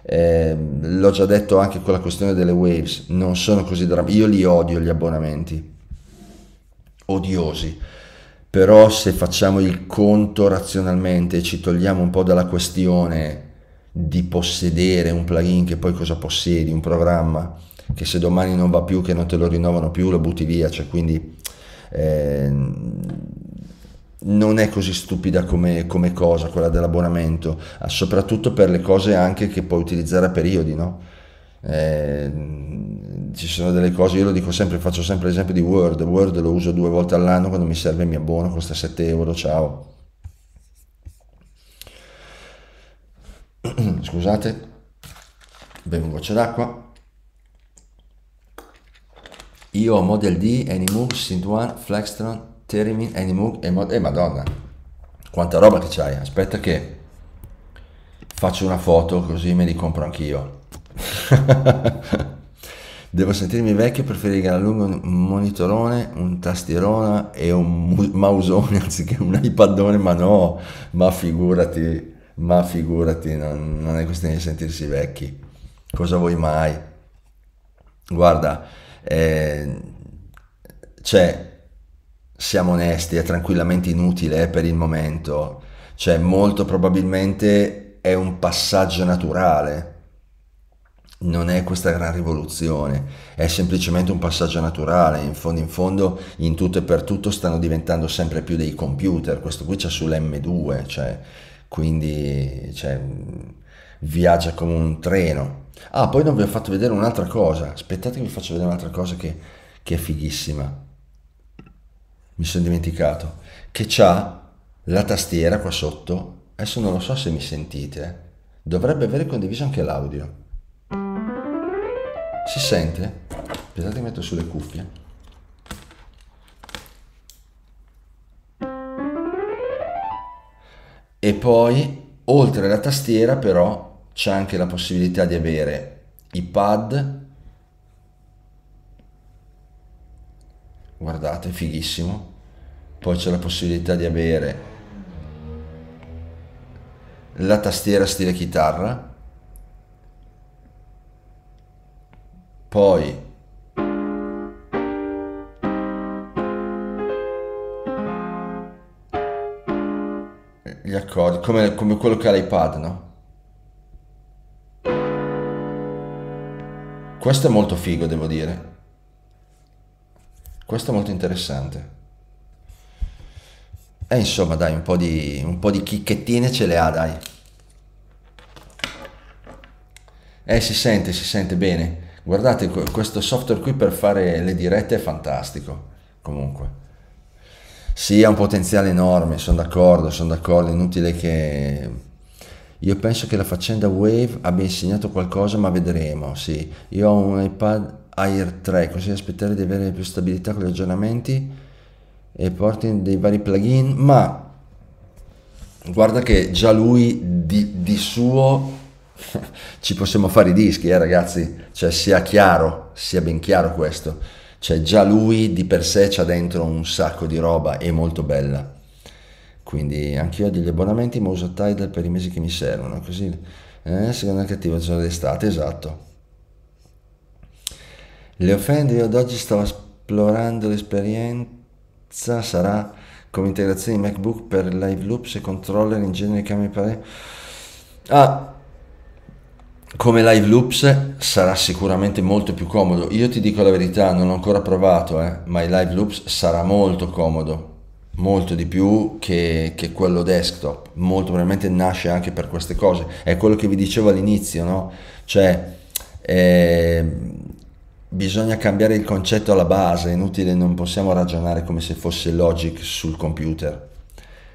eh, l'ho già detto anche con la questione delle waves non sono così drammatici io li odio gli abbonamenti odiosi però se facciamo il conto razionalmente e ci togliamo un po' dalla questione di possedere un plugin che poi cosa possiedi, un programma che se domani non va più, che non te lo rinnovano più, lo butti via, cioè quindi eh, non è così stupida come, come cosa quella dell'abbonamento, ah, soprattutto per le cose anche che puoi utilizzare a periodi, no? Eh, ci sono delle cose, io lo dico sempre, faccio sempre l'esempio di Word, Word lo uso due volte all'anno quando mi serve mi abbono, costa 7 euro, ciao scusate, bevo un goccio d'acqua. Io ho Model D, Animoog, Sintuan, Flextron, Theremin, Animoog e mod- eh, Madonna. Quanta roba che c'hai. Aspetta che faccio una foto così me li compro anch'io. Devo sentirmi vecchio preferire ferire a lungo un monitorone, un tastierone e un mausone anziché un iPadone, ma no, ma figurati ma figurati, non, non è questione di sentirsi vecchi. Cosa vuoi mai? Guarda, eh, cioè, siamo onesti, è tranquillamente inutile eh, per il momento, cioè molto probabilmente è un passaggio naturale, non è questa gran rivoluzione, è semplicemente un passaggio naturale, in fondo in fondo in tutto e per tutto stanno diventando sempre più dei computer, questo qui c'è sull'M2, cioè quindi cioè, viaggia come un treno. Ah, poi non vi ho fatto vedere un'altra cosa, aspettate che vi faccio vedere un'altra cosa che, che è fighissima. Mi sono dimenticato, che c'ha la tastiera qua sotto, adesso non lo so se mi sentite, dovrebbe avere condiviso anche l'audio. Si sente? Aspettate che metto sulle cuffie. e poi oltre alla tastiera però c'è anche la possibilità di avere i pad guardate fighissimo poi c'è la possibilità di avere la tastiera stile chitarra poi gli accordi, come, come quello che ha l'iPad, no? Questo è molto figo, devo dire. Questo è molto interessante. E eh, insomma, dai, un po' di, un po di chicchettine ce le ha, dai. Eh, si sente, si sente bene. Guardate, questo software qui per fare le dirette è fantastico, comunque. Sì, ha un potenziale enorme, sono d'accordo, sono d'accordo, inutile che... Io penso che la faccenda Wave abbia insegnato qualcosa, ma vedremo, sì. Io ho un iPad Air 3, così aspettare di avere più stabilità con gli aggiornamenti e porti dei vari plugin, ma guarda che già lui di, di suo ci possiamo fare i dischi, eh ragazzi, cioè sia chiaro, sia ben chiaro questo cioè già lui di per sé c'ha dentro un sacco di roba e molto bella. Quindi anch'io ho degli abbonamenti ma uso Tidal per i mesi che mi servono, così eh, secondo me attivo giorno d'estate, esatto. Le offende, io ad oggi stavo esplorando l'esperienza, sarà come integrazione di MacBook per live loops e controller in genere che mi pare... Ah, come live loops sarà sicuramente molto più comodo. Io ti dico la verità, non ho ancora provato, eh, ma i live loops sarà molto comodo, molto di più che, che, quello desktop. Molto probabilmente nasce anche per queste cose. È quello che vi dicevo all'inizio, no? Cioè, eh, bisogna cambiare il concetto alla base, è inutile, non possiamo ragionare come se fosse Logic sul computer,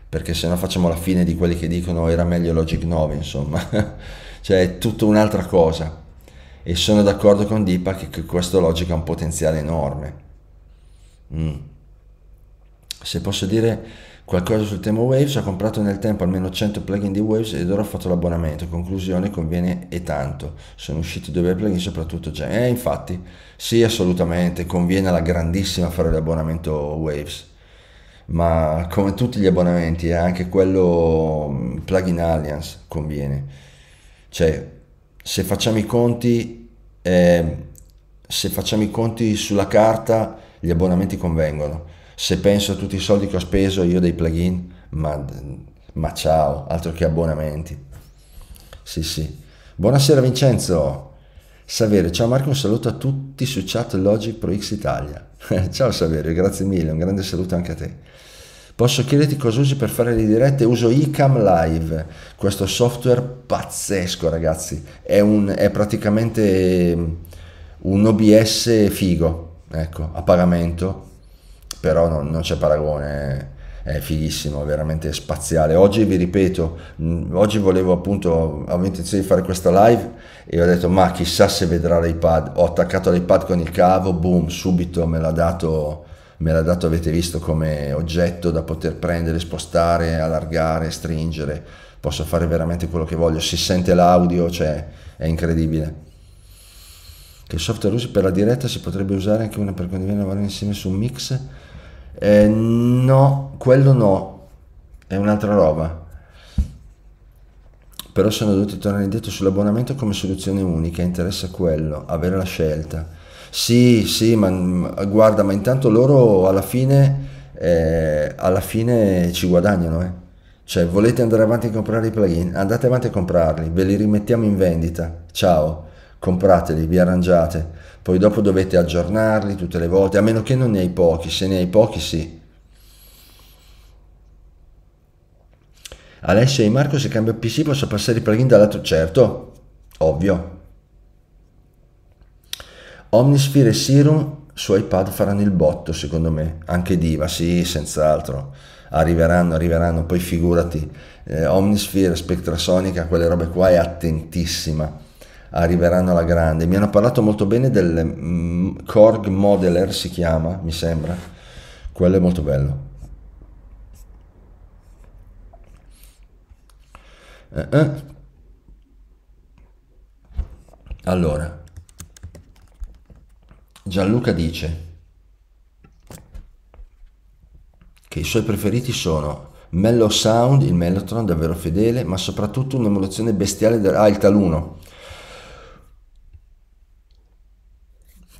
perché se no facciamo la fine di quelli che dicono era meglio Logic 9, insomma. cioè è tutta un'altra cosa. E sono d'accordo con Deepak che questa logica ha un potenziale enorme. Mm. Se posso dire qualcosa sul tema Waves, ho comprato nel tempo almeno 100 plugin di Waves ed ora ho fatto l'abbonamento. Conclusione, conviene e tanto. Sono usciti due bei plugin, soprattutto già. Eh, infatti, sì, assolutamente, conviene alla grandissima fare l'abbonamento Waves. Ma come tutti gli abbonamenti, eh, anche quello mm, Plugin Alliance conviene cioè, se facciamo i conti, eh, se facciamo i conti sulla carta, gli abbonamenti convengono. Se penso a tutti i soldi che ho speso io dei plugin, ma, ma ciao, altro che abbonamenti. Sì, sì. Buonasera Vincenzo. Savere, ciao Marco, un saluto a tutti su chat Logic Pro X Italia. ciao Savere, grazie mille, un grande saluto anche a te. Posso chiederti cosa usi per fare le dirette? Uso iCam Live, questo software pazzesco ragazzi, è, un, è praticamente ehm, un OBS figo, ecco, a pagamento, però no, non c'è paragone, è fighissimo, veramente spaziale. Oggi vi ripeto, oggi volevo appunto, avevo intenzione di fare questa live e ho detto ma chissà se vedrà l'iPad, ho attaccato l'iPad con il cavo, boom, subito me l'ha dato me l'ha dato, avete visto, come oggetto da poter prendere, spostare, allargare, stringere. Posso fare veramente quello che voglio. Si sente l'audio, cioè è incredibile. Che software usi per la diretta si potrebbe usare anche una per condividere lavorare insieme su un mix? Eh, no, quello no, è un'altra roba. Però sono dovuto tornare indietro sull'abbonamento come soluzione unica, interessa quello, avere la scelta sì, sì, ma guarda, ma intanto loro alla fine, eh, alla fine ci guadagnano, eh. Cioè, volete andare avanti a comprare i plugin? Andate avanti a comprarli, ve li rimettiamo in vendita. Ciao, comprateli, vi arrangiate. Poi dopo dovete aggiornarli tutte le volte, a meno che non ne hai pochi. Se ne hai pochi, sì. Alessia e Marco, se cambio PC posso passare i plugin dall'altro? Certo, ovvio. Omnisphere e Serum su iPad faranno il botto, secondo me. Anche Diva, sì, senz'altro. Arriveranno, arriveranno, poi figurati. Eh, Omnisphere, Spectrasonica, quelle robe qua è attentissima. Arriveranno alla grande. Mi hanno parlato molto bene del mm, Korg Modeler, si chiama, mi sembra. Quello è molto bello. Eh, eh. Allora, Gianluca dice che i suoi preferiti sono Mellow Sound, il Mellotron davvero fedele, ma soprattutto un'emulazione bestiale del... Ah, il taluno.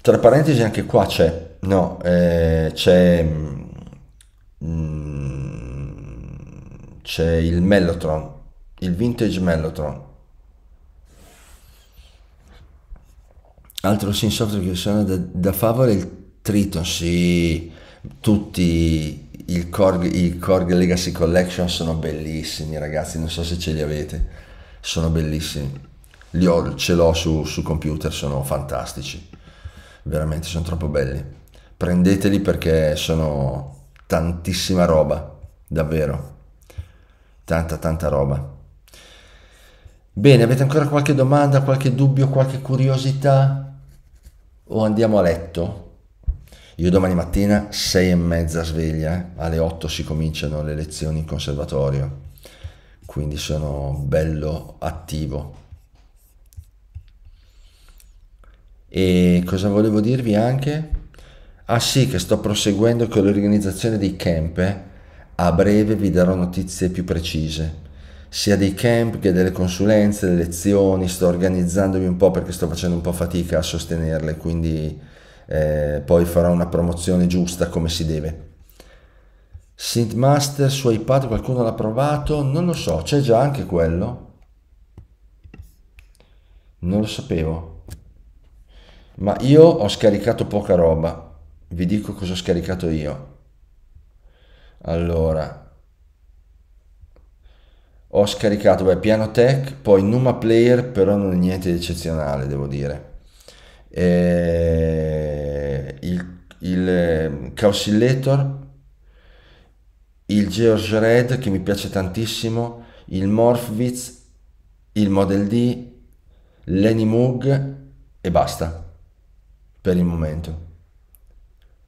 Tra parentesi anche qua c'è, no, eh, c'è, mm, c'è il Mellotron, il vintage Mellotron, Altro sim software che sono da, da favola il Triton, sì, tutti il Korg, il Korg Legacy Collection sono bellissimi ragazzi, non so se ce li avete, sono bellissimi, li ho, ce l'ho su, su computer, sono fantastici, veramente sono troppo belli, prendeteli perché sono tantissima roba, davvero, tanta tanta roba. Bene, avete ancora qualche domanda, qualche dubbio, qualche curiosità? o andiamo a letto. Io domani mattina sei e mezza sveglia, eh? alle 8 si cominciano le lezioni in conservatorio, quindi sono bello attivo. E cosa volevo dirvi anche? Ah sì, che sto proseguendo con l'organizzazione dei camp. Eh? A breve vi darò notizie più precise sia dei camp che delle consulenze, delle lezioni, sto organizzandomi un po' perché sto facendo un po' fatica a sostenerle, quindi eh, poi farò una promozione giusta come si deve. Synth Master su iPad qualcuno l'ha provato? Non lo so, c'è già anche quello? Non lo sapevo. Ma io ho scaricato poca roba. Vi dico cosa ho scaricato io. Allora, ho scaricato beh, Piano Tech, poi Numa Player, però non è niente di eccezionale, devo dire. E eh, il, il ehm, Causillator, il George Red che mi piace tantissimo, il Morphwitz, il Model D, l'Enimug e basta per il momento.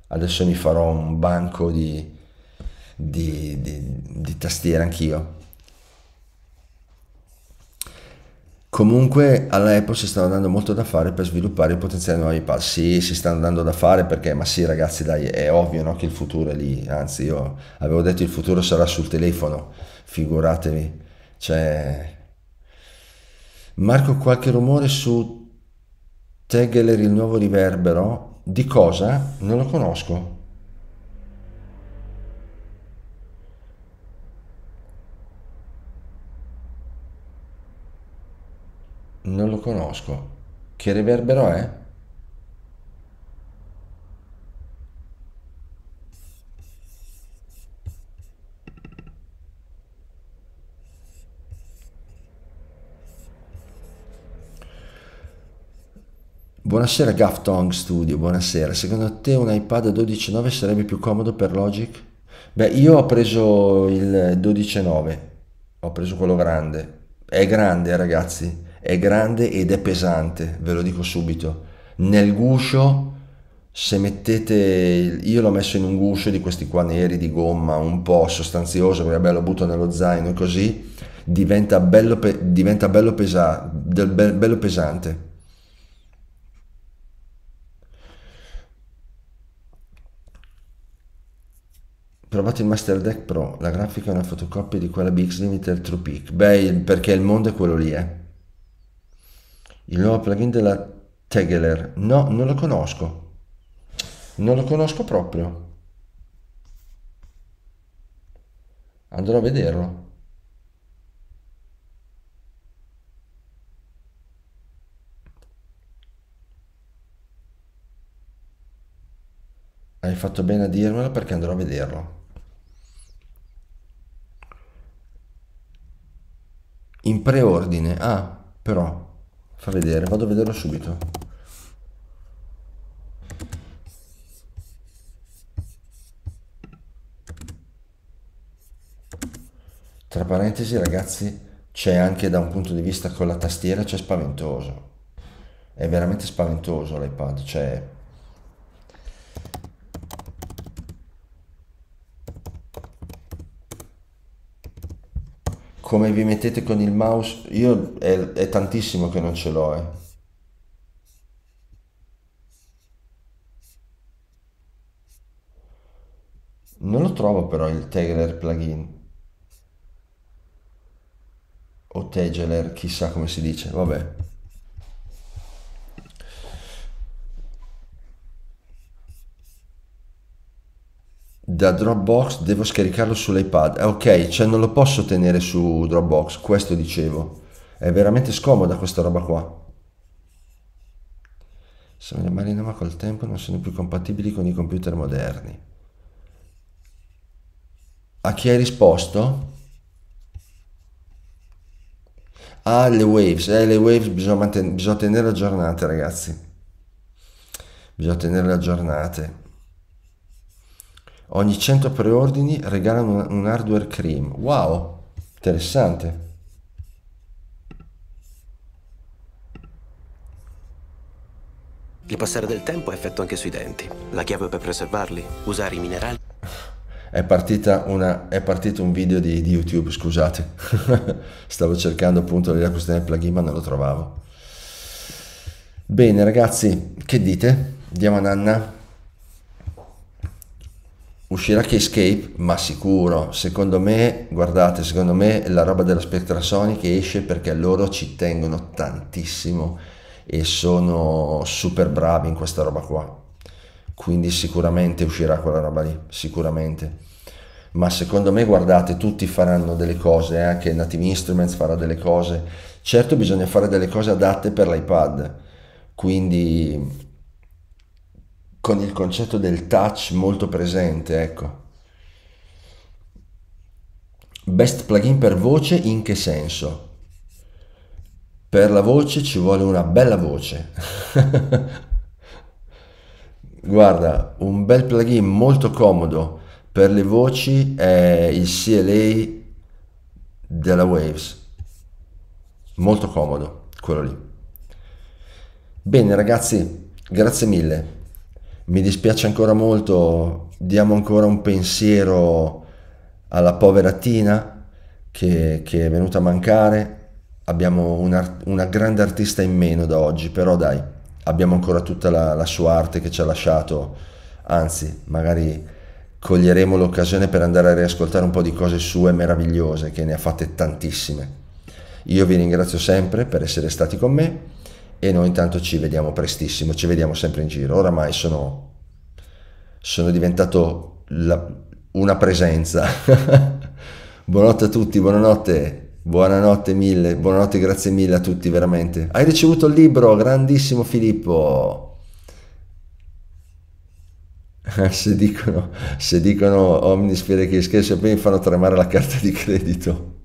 Adesso mi farò un banco di, di, di, di tastiere anch'io. Comunque all'Apple si stanno dando molto da fare per sviluppare il potenziale nuovi iPad. Sì, si stanno dando da fare perché, ma sì ragazzi, dai, è ovvio no, che il futuro è lì. Anzi, io avevo detto il futuro sarà sul telefono, figuratevi. Cioè... Marco, qualche rumore su Tegeler, il nuovo riverbero? Di cosa? Non lo conosco. Non lo conosco. Che riverbero è? Buonasera Gaftong Studio, buonasera. Secondo te un iPad 12.9 sarebbe più comodo per Logic? Beh, io ho preso il 12.9, ho preso quello grande. È grande ragazzi, è grande ed è pesante, ve lo dico subito. Nel guscio, se mettete, io l'ho messo in un guscio di questi qua neri di gomma, un po' sostanzioso, perché vabbè lo butto nello zaino e così, diventa bello, pe, diventa bello, pesa, del, be, bello pesante. Provate il Master Deck Pro, la grafica è una fotocopia di quella BX Limited True Peak. Beh, perché il mondo è quello lì, eh il nuovo plugin della Tegeler. No, non lo conosco. Non lo conosco proprio. Andrò a vederlo. Hai fatto bene a dirmelo perché andrò a vederlo. In preordine, ah, però Fa vedere, vado a vederlo subito. Tra parentesi ragazzi, c'è anche da un punto di vista con la tastiera, c'è spaventoso. È veramente spaventoso l'iPad, cioè come vi mettete con il mouse, io è, è tantissimo che non ce l'ho. Eh. Non lo trovo però il Tegeler plugin. O Tegeler, chissà come si dice, vabbè. da Dropbox devo scaricarlo sull'iPad. Eh, ok, cioè non lo posso tenere su Dropbox, questo dicevo. È veramente scomoda questa roba qua. Sono le marine ma col tempo non sono più compatibili con i computer moderni. A chi hai risposto? Ah, le waves. Eh, le waves bisogna, manten- bisogna tenere aggiornate, ragazzi. Bisogna tenere aggiornate. Ogni 100 preordini regalano un hardware cream. Wow, interessante. Il passare del tempo ha effetto anche sui denti. La chiave per preservarli, usare i minerali. È, una, è partito un video di, di YouTube, scusate. Stavo cercando appunto la questione del plugin, ma non lo trovavo. Bene, ragazzi, che dite? Andiamo a Nanna uscirà escape ma sicuro. Secondo me, guardate, secondo me la roba della Spectra Sony esce perché loro ci tengono tantissimo e sono super bravi in questa roba qua. Quindi sicuramente uscirà quella roba lì, sicuramente. Ma secondo me, guardate, tutti faranno delle cose, eh? anche Native Instruments farà delle cose. Certo bisogna fare delle cose adatte per l'iPad, quindi con il concetto del touch molto presente, ecco. Best plugin per voce in che senso? Per la voce ci vuole una bella voce. Guarda, un bel plugin molto comodo per le voci è il CLA della Waves. Molto comodo, quello lì. Bene ragazzi, grazie mille mi dispiace ancora molto, diamo ancora un pensiero alla povera Tina che, che è venuta a mancare, abbiamo una, una grande artista in meno da oggi, però dai, abbiamo ancora tutta la, la sua arte che ci ha lasciato, anzi magari coglieremo l'occasione per andare a riascoltare un po' di cose sue meravigliose, che ne ha fatte tantissime. Io vi ringrazio sempre per essere stati con me e noi intanto ci vediamo prestissimo, ci vediamo sempre in giro. Oramai sono, sono diventato la, una presenza. buonanotte a tutti, buonanotte, buonanotte mille, buonanotte, grazie mille a tutti veramente. Hai ricevuto il libro, grandissimo Filippo. Se dicono, se dicono omnisphere che scherzo, poi mi fanno tremare la carta di credito.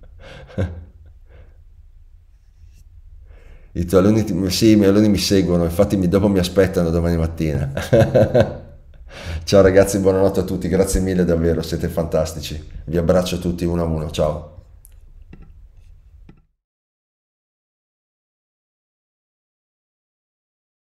I tuoi alunni, ti, sì, i miei alunni mi seguono, infatti dopo mi aspettano domani mattina. ciao ragazzi, buonanotte a tutti, grazie mille davvero, siete fantastici. Vi abbraccio tutti uno a uno, ciao.